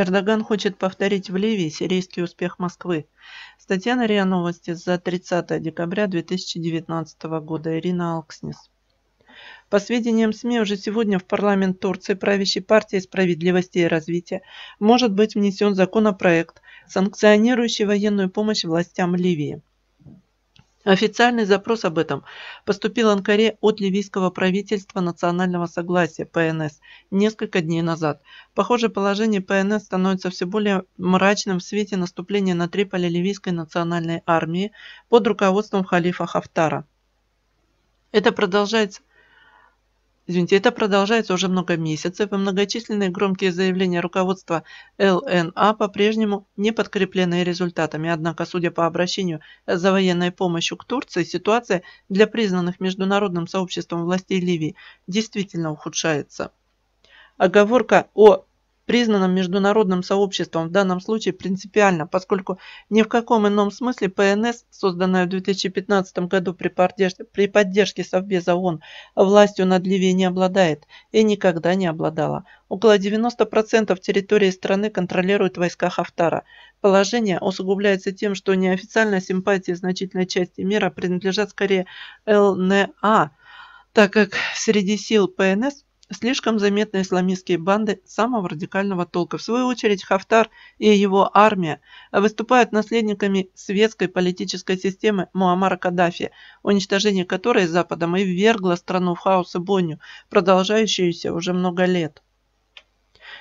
Эрдоган хочет повторить в Ливии сирийский успех Москвы. Статья на РИА Новости за 30 декабря 2019 года. Ирина Алкснис. По сведениям СМИ, уже сегодня в парламент Турции правящей партии справедливости и развития может быть внесен законопроект, санкционирующий военную помощь властям Ливии. Официальный запрос об этом поступил Анкаре от ливийского правительства национального согласия ПНС несколько дней назад. Похоже, положение ПНС становится все более мрачным в свете наступления на Триполи ливийской национальной армии под руководством халифа Хафтара. Это продолжается Извините, это продолжается уже много месяцев, и многочисленные громкие заявления руководства ЛНА по-прежнему не подкреплены результатами. Однако, судя по обращению за военной помощью к Турции, ситуация для признанных международным сообществом властей Ливии действительно ухудшается. Оговорка о признанным международным сообществом в данном случае принципиально, поскольку ни в каком ином смысле ПНС, созданная в 2015 году при поддержке, при поддержке Совбеза ООН, властью над Ливией не обладает и никогда не обладала. Около 90% территории страны контролируют войска Хафтара. Положение усугубляется тем, что неофициально симпатии значительной части мира принадлежат скорее ЛНА, так как среди сил ПНС слишком заметны исламистские банды самого радикального толка. В свою очередь Хафтар и его армия выступают наследниками светской политической системы Муаммара Каддафи, уничтожение которой Западом и ввергло страну в хаос и бойню, продолжающуюся уже много лет.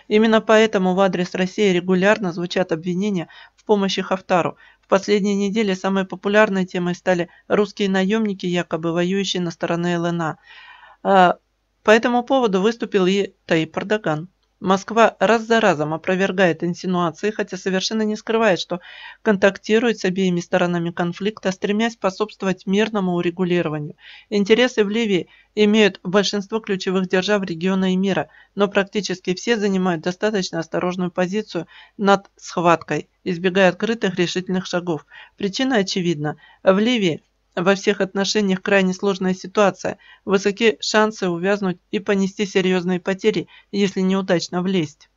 Именно поэтому в адрес России регулярно звучат обвинения в помощи Хафтару. В последние недели самой популярной темой стали русские наемники, якобы воюющие на стороне ЛНА. А, по этому поводу выступил и Таип Эрдоган. Москва раз за разом опровергает инсинуации, хотя совершенно не скрывает, что контактирует с обеими сторонами конфликта, стремясь способствовать мирному урегулированию. Интересы в Ливии имеют большинство ключевых держав региона и мира, но практически все занимают достаточно осторожную позицию над схваткой, избегая открытых решительных шагов. Причина очевидна. В Ливии во всех отношениях крайне сложная ситуация, высоки шансы увязнуть и понести серьезные потери, если неудачно влезть.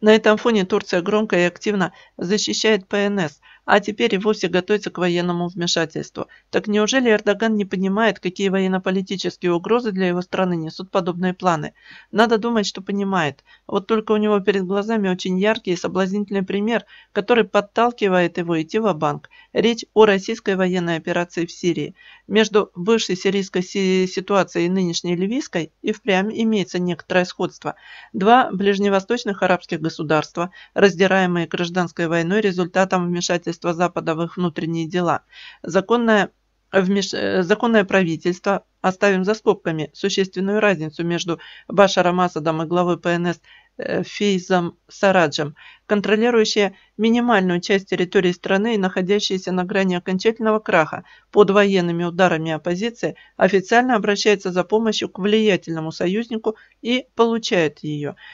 На этом фоне Турция громко и активно защищает ПНС – а теперь и вовсе готовится к военному вмешательству. Так неужели Эрдоган не понимает, какие военно-политические угрозы для его страны несут подобные планы? Надо думать, что понимает. Вот только у него перед глазами очень яркий и соблазнительный пример, который подталкивает его идти в банк Речь о российской военной операции в Сирии. Между бывшей сирийской ситуацией и нынешней ливийской и впрямь имеется некоторое сходство. Два ближневосточных арабских государства, раздираемые гражданской войной результатом вмешательства вмешательство Запада в их внутренние дела. Законное, вмеш... Э, законное правительство, оставим за скобками существенную разницу между Башаром Асадом и главой ПНС э, Фейзом Сараджем, контролирующее минимальную часть территории страны и находящееся на грани окончательного краха под военными ударами оппозиции, официально обращается за помощью к влиятельному союзнику и получает ее –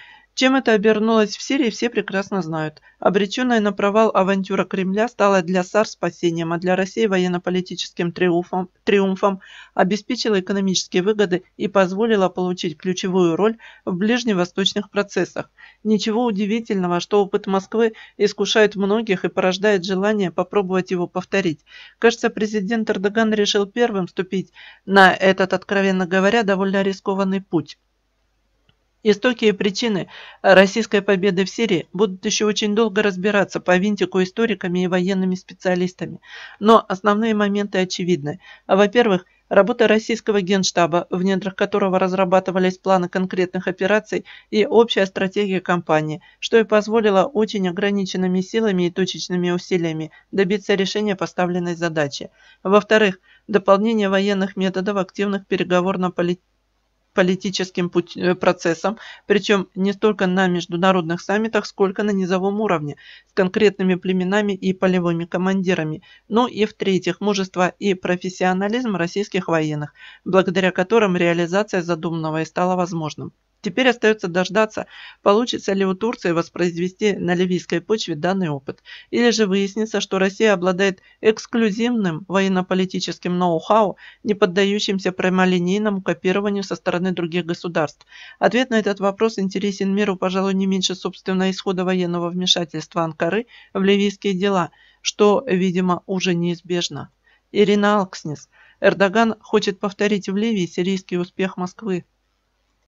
чем это обернулось в Сирии, все прекрасно знают. Обреченная на провал авантюра Кремля стала для САР спасением, а для России военно-политическим триумфом, триумфом обеспечила экономические выгоды и позволила получить ключевую роль в ближневосточных процессах. Ничего удивительного, что опыт Москвы искушает многих и порождает желание попробовать его повторить. Кажется, президент Эрдоган решил первым ступить на этот, откровенно говоря, довольно рискованный путь. Истоки и причины российской победы в Сирии будут еще очень долго разбираться по винтику историками и военными специалистами. Но основные моменты очевидны. Во-первых, работа российского генштаба, в недрах которого разрабатывались планы конкретных операций и общая стратегия кампании, что и позволило очень ограниченными силами и точечными усилиями добиться решения поставленной задачи. Во-вторых, дополнение военных методов активных переговорно-политических политическим э, процессом, причем не столько на международных саммитах, сколько на низовом уровне, с конкретными племенами и полевыми командирами. но ну и в-третьих, мужество и профессионализм российских военных, благодаря которым реализация задуманного и стала возможным. Теперь остается дождаться, получится ли у Турции воспроизвести на ливийской почве данный опыт, или же выяснится, что Россия обладает эксклюзивным военно-политическим ноу-хау, не поддающимся прямолинейному копированию со стороны других государств. Ответ на этот вопрос интересен миру, пожалуй, не меньше собственно исхода военного вмешательства Анкары в ливийские дела, что, видимо, уже неизбежно. Ирина Алкснис. Эрдоган хочет повторить в Ливии сирийский успех Москвы.